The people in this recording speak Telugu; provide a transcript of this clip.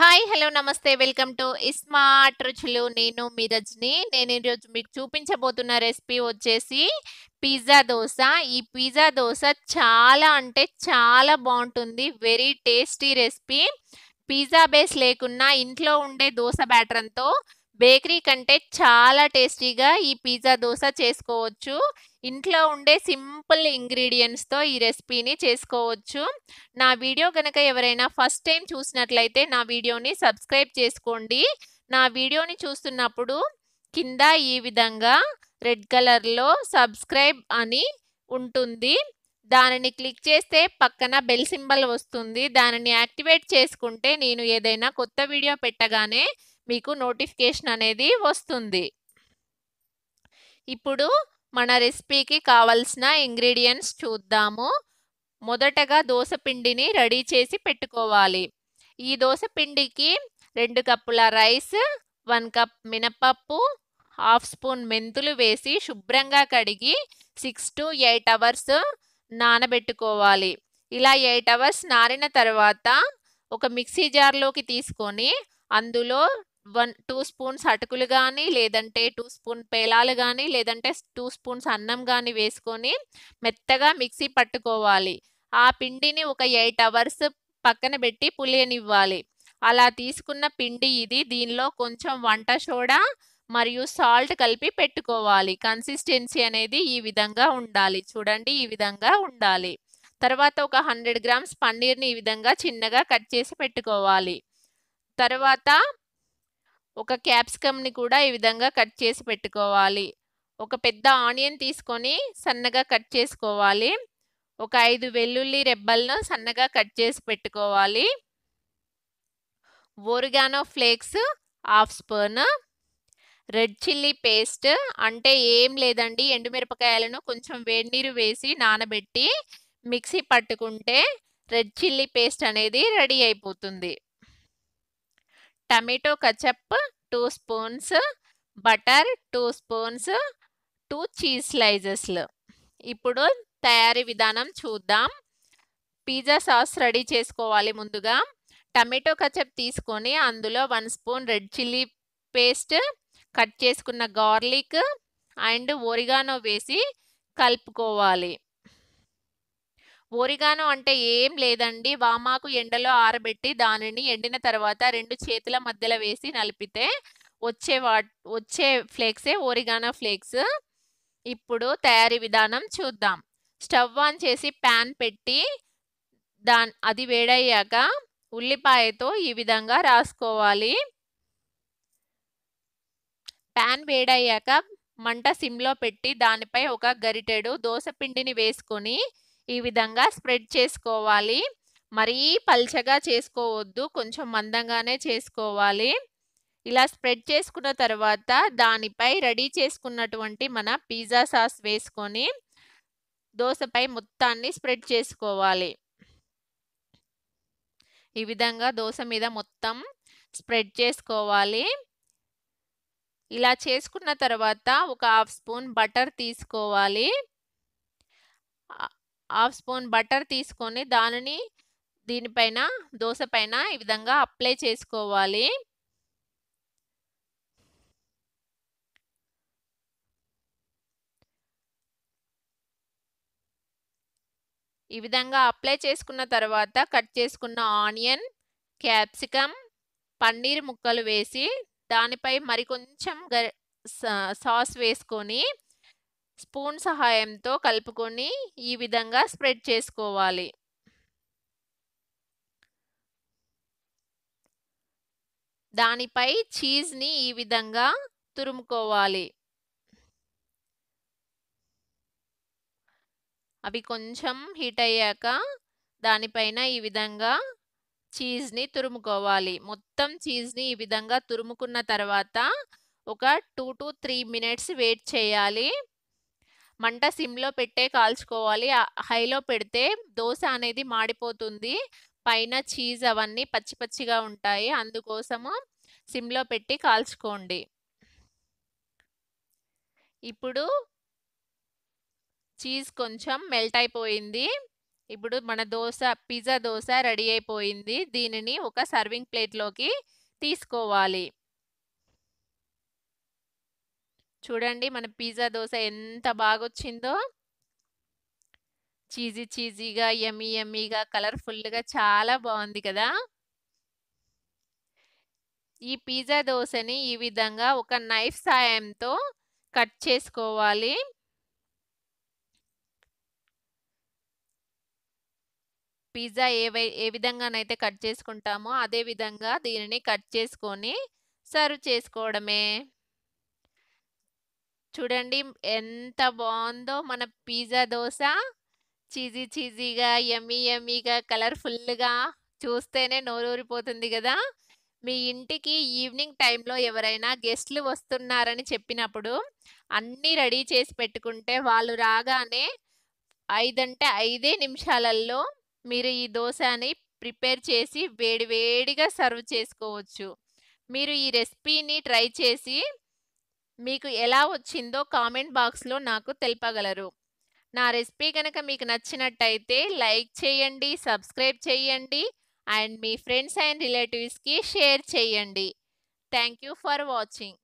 హాయ్ హలో నమస్తే వెల్కమ్ టు ఇస్మార్ట్ రుచులు నేను మీ రజని నేను ఈరోజు మీకు చూపించబోతున్న రెసిపీ వచ్చేసి పిజ్జా దోశ ఈ పిజ్జా దోశ చాలా అంటే చాలా బాగుంటుంది very tasty recipe pizza base లేకున్నా ఇంట్లో ఉండే దోశ బ్యాటర్తో బేకరీ కంటే చాలా టేస్టీగా ఈ పిజ్జా దోశ చేసుకోవచ్చు ఇంట్లో ఉండే సింపుల్ ఇంగ్రీడియంట్స్తో ఈ రెసిపీని చేసుకోవచ్చు నా వీడియో కనుక ఎవరైనా ఫస్ట్ టైం చూసినట్లయితే నా వీడియోని సబ్స్క్రైబ్ చేసుకోండి నా వీడియోని చూస్తున్నప్పుడు కింద ఈ విధంగా రెడ్ కలర్లో సబ్స్క్రైబ్ అని ఉంటుంది దానిని క్లిక్ చేస్తే పక్కన బెల్ సింబల్ వస్తుంది దానిని యాక్టివేట్ చేసుకుంటే నేను ఏదైనా కొత్త వీడియో పెట్టగానే మీకు నోటిఫికేషన్ అనేది వస్తుంది ఇప్పుడు మన రెసిపీకి కావలసిన ఇంగ్రీడియంట్స్ చూద్దాము మొదటగా దోశపిండిని రెడీ చేసి పెట్టుకోవాలి ఈ దోశపిండికి రెండు కప్పుల రైస్ వన్ కప్ మినపప్పు హాఫ్ స్పూన్ మెంతులు వేసి శుభ్రంగా కడిగి సిక్స్ టు ఎయిట్ అవర్స్ నానబెట్టుకోవాలి ఇలా ఎయిట్ అవర్స్ నారిన తర్వాత ఒక మిక్సీ జార్లోకి తీసుకొని అందులో వన్ టూ స్పూన్స్ అటుకులు కానీ లేదంటే టూ స్పూన్ పేలాలు కానీ లేదంటే టూ స్పూన్స్ అన్నం కానీ వేసుకొని మెత్తగా మిక్సీ పట్టుకోవాలి ఆ పిండిని ఒక ఎయిట్ అవర్స్ పక్కన పెట్టి పులియనివ్వాలి అలా తీసుకున్న పిండి ఇది దీనిలో కొంచెం వంట సోడా మరియు సాల్ట్ కలిపి పెట్టుకోవాలి కన్సిస్టెన్సీ అనేది ఈ విధంగా ఉండాలి చూడండి ఈ విధంగా ఉండాలి తర్వాత ఒక హండ్రెడ్ గ్రామ్స్ పన్నీర్ని ఈ విధంగా చిన్నగా కట్ చేసి పెట్టుకోవాలి తర్వాత ఒక క్యాప్సికమ్ని కూడా ఈ విధంగా కట్ చేసి పెట్టుకోవాలి ఒక పెద్ద ఆనియన్ తీసుకొని సన్నగా కట్ చేసుకోవాలి ఒక ఐదు వెల్లుల్లి రెబ్బలను సన్నగా కట్ చేసి పెట్టుకోవాలి oregano flakes half spoon red chilli paste అంటే ఏం లేదండి ఎండుమిరపకాయలను కొంచెం నీరు వేసి నానబెట్టి మిక్సీ పట్టుకుంటే రెడ్ చిల్లీ పేస్ట్ అనేది రెడీ అయిపోతుంది tomato ketchup two spoons butter two spoons two cheese స్లైజెస్లు ఇప్పుడు తయారీ విధానం చూద్దాం పిజ్జా సాస్ రెడీ చేసుకోవాలి ముందుగా టమాటో కచప్ తీసుకొని అందులో one spoon red chilli paste cut చేసుకున్న గార్లిక్ అండ్ ఒరిగానో వేసి కలుపుకోవాలి ఓరిగాను అంటే ఏం లేదండి వామాకు ఎండలో ఆరబెట్టి దానిని ఎండిన తర్వాత రెండు చేతుల మధ్యలో వేసి నలిపితే వచ్చే వా వచ్చే ఫ్లేక్సే ఓరిగానో ఫ్లేక్స్ ఇప్పుడు తయారీ విధానం చూద్దాం స్టవ్ ఆన్ చేసి ప్యాన్ పెట్టి దా అది వేడయ్యాక ఉల్లిపాయతో ఈ విధంగా రాసుకోవాలి ప్యాన్ వేడయ్యాక మంట సిమ్లో పెట్టి దానిపై ఒక గరిటెడు దోశ పిండిని వేసుకొని ఈ విధంగా స్ప్రెడ్ చేసుకోవాలి మరీ పల్చగా చేసుకోవద్దు కొంచెం మందంగానే చేసుకోవాలి ఇలా స్ప్రెడ్ చేసుకున్న తర్వాత దానిపై రెడీ చేసుకున్నటువంటి మన పిజ్జా సాస్ వేసుకొని దోసపై మొత్తాన్ని స్ప్రెడ్ చేసుకోవాలి ఈ విధంగా దోశ మీద మొత్తం స్ప్రెడ్ చేసుకోవాలి ఇలా చేసుకున్న తర్వాత ఒక హాఫ్ స్పూన్ బటర్ తీసుకోవాలి హాఫ్ స్పూన్ బటర్ తీసుకొని దానిని దీనిపైన దోశ పైన ఈ విధంగా అప్లై చేసుకోవాలి ఈ విధంగా అప్లై చేసుకున్న తర్వాత కట్ చేసుకున్న ఆనియన్ క్యాప్సికమ్ పన్నీర్ ముక్కలు వేసి దానిపై మరికొంచెం సాస్ వేసుకొని స్పూన్ సహాయంతో కలుపుకొని ఈ విధంగా స్ప్రెడ్ చేసుకోవాలి దానిపై చీజ్ని ఈ విధంగా తురుముకోవాలి అవి కొంచెం హీట్ అయ్యాక దానిపైన ఈ విధంగా చీజ్ని తురుముకోవాలి మొత్తం చీజ్ని ఈ విధంగా తురుముకున్న తర్వాత ఒక two to three minutes wait చేయాలి మంట సిమ్లో పెట్టే కాల్చుకోవాలి హైలో పెడితే దోశ అనేది మాడిపోతుంది పైన చీజ్ అవన్నీ పచ్చి పచ్చిగా ఉంటాయి అందుకోసము సిమ్లో పెట్టి కాల్చుకోండి ఇప్పుడు చీజ్ కొంచెం మెల్ట్ అయిపోయింది ఇప్పుడు మన దోశ పిజ్జా దోశ రెడీ అయిపోయింది దీనిని ఒక సర్వింగ్ ప్లేట్లోకి తీసుకోవాలి చూడండి మన పిజ్జా దోశ ఎంత బాగొచ్చిందో చీజీ చీజీగా ఎమ్మీ ఎమ్మీగా కలర్ఫుల్గా చాలా బాగుంది కదా ఈ పిజ్జా దోశని ఈ విధంగా ఒక నైఫ్ సాయంతో కట్ చేసుకోవాలి పిజ్జా ఏవై ఏ విధంగానైతే కట్ చేసుకుంటామో అదే విధంగా దీనిని కట్ చేసుకొని సర్వ్ చేసుకోవడమే చూడండి ఎంత బాగుందో మన పిజ్జా దోశ చీజీ చీజీగా ఎమ్మీ ఎమ్మీగా కలర్ఫుల్గా చూస్తేనే నోరూరిపోతుంది కదా మీ ఇంటికి ఈవినింగ్ టైంలో ఎవరైనా గెస్ట్లు వస్తున్నారని చెప్పినప్పుడు అన్నీ రెడీ చేసి పెట్టుకుంటే వాళ్ళు రాగానే ఐదంటే ఐదే నిమిషాలలో మీరు ఈ దోశని ప్రిపేర్ చేసి వేడివేడిగా సర్వ్ చేసుకోవచ్చు మీరు ఈ రెసిపీని ట్రై చేసి మీకు ఎలా వచ్చిందో కామెంట్ బాక్స్లో నాకు తెలపగలరు నా రెసిపీ కనుక మీకు నచ్చినట్టయితే లైక్ చేయండి సబ్స్క్రైబ్ చేయండి అండ్ మీ ఫ్రెండ్స్ అండ్ రిలేటివ్స్కి షేర్ చేయండి థ్యాంక్ యూ ఫర్ వాచింగ్